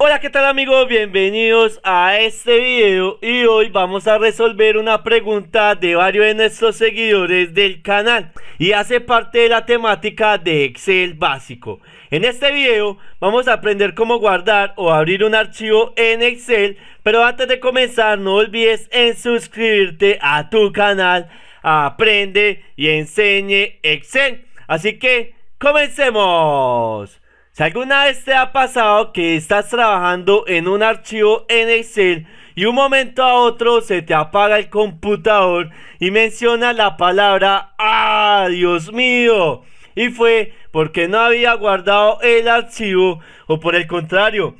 Hola qué tal amigos, bienvenidos a este video y hoy vamos a resolver una pregunta de varios de nuestros seguidores del canal y hace parte de la temática de Excel básico. En este video vamos a aprender cómo guardar o abrir un archivo en Excel, pero antes de comenzar no olvides en suscribirte a tu canal Aprende y Enseñe Excel. Así que comencemos. Si alguna vez te ha pasado que estás trabajando en un archivo en Excel y un momento a otro se te apaga el computador y menciona la palabra ¡Ah, Dios mío! Y fue porque no había guardado el archivo o por el contrario,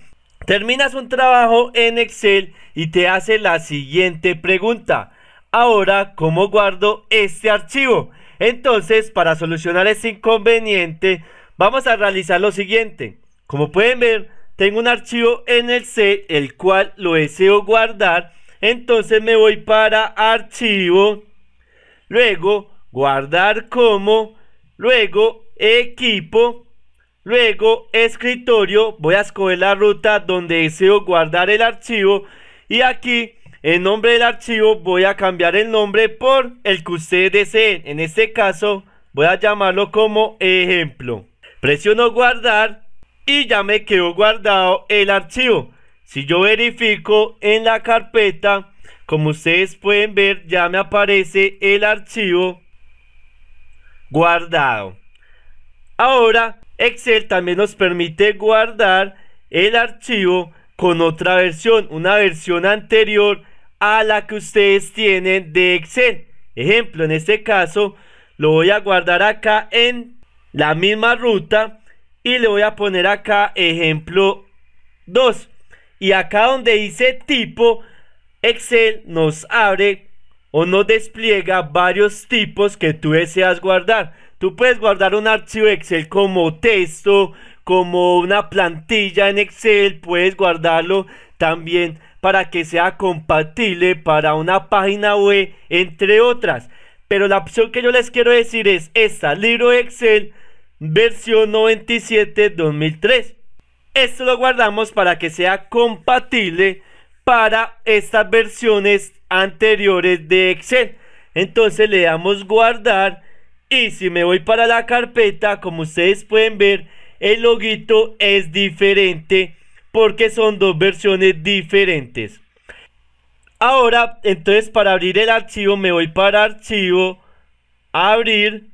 terminas un trabajo en Excel y te hace la siguiente pregunta. Ahora, ¿cómo guardo este archivo? Entonces, para solucionar este inconveniente, Vamos a realizar lo siguiente. Como pueden ver, tengo un archivo en el C, el cual lo deseo guardar. Entonces me voy para archivo, luego guardar como, luego equipo, luego escritorio. Voy a escoger la ruta donde deseo guardar el archivo y aquí el nombre del archivo voy a cambiar el nombre por el que ustedes deseen. En este caso voy a llamarlo como ejemplo. Presiono guardar y ya me quedó guardado el archivo. Si yo verifico en la carpeta, como ustedes pueden ver, ya me aparece el archivo guardado. Ahora, Excel también nos permite guardar el archivo con otra versión, una versión anterior a la que ustedes tienen de Excel. Ejemplo, en este caso, lo voy a guardar acá en la misma ruta y le voy a poner acá ejemplo 2 y acá donde dice tipo Excel nos abre o nos despliega varios tipos que tú deseas guardar tú puedes guardar un archivo Excel como texto como una plantilla en Excel puedes guardarlo también para que sea compatible para una página web entre otras pero la opción que yo les quiero decir es esta libro Excel versión 97-2003. Esto lo guardamos para que sea compatible para estas versiones anteriores de Excel. Entonces le damos guardar y si me voy para la carpeta, como ustedes pueden ver, el loguito es diferente porque son dos versiones diferentes. Ahora, entonces para abrir el archivo me voy para archivo, abrir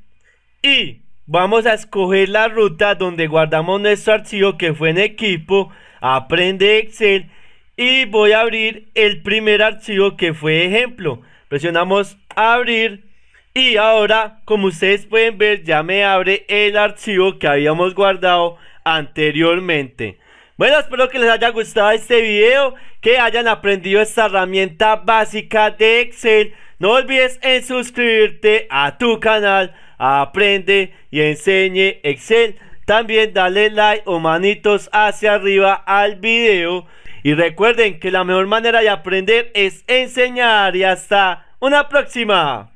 y Vamos a escoger la ruta donde guardamos nuestro archivo que fue en equipo, aprende Excel y voy a abrir el primer archivo que fue ejemplo. Presionamos abrir y ahora como ustedes pueden ver ya me abre el archivo que habíamos guardado anteriormente. Bueno, espero que les haya gustado este video, que hayan aprendido esta herramienta básica de Excel. No olvides en suscribirte a tu canal aprende y enseñe Excel. También dale like o manitos hacia arriba al video. Y recuerden que la mejor manera de aprender es enseñar y hasta una próxima.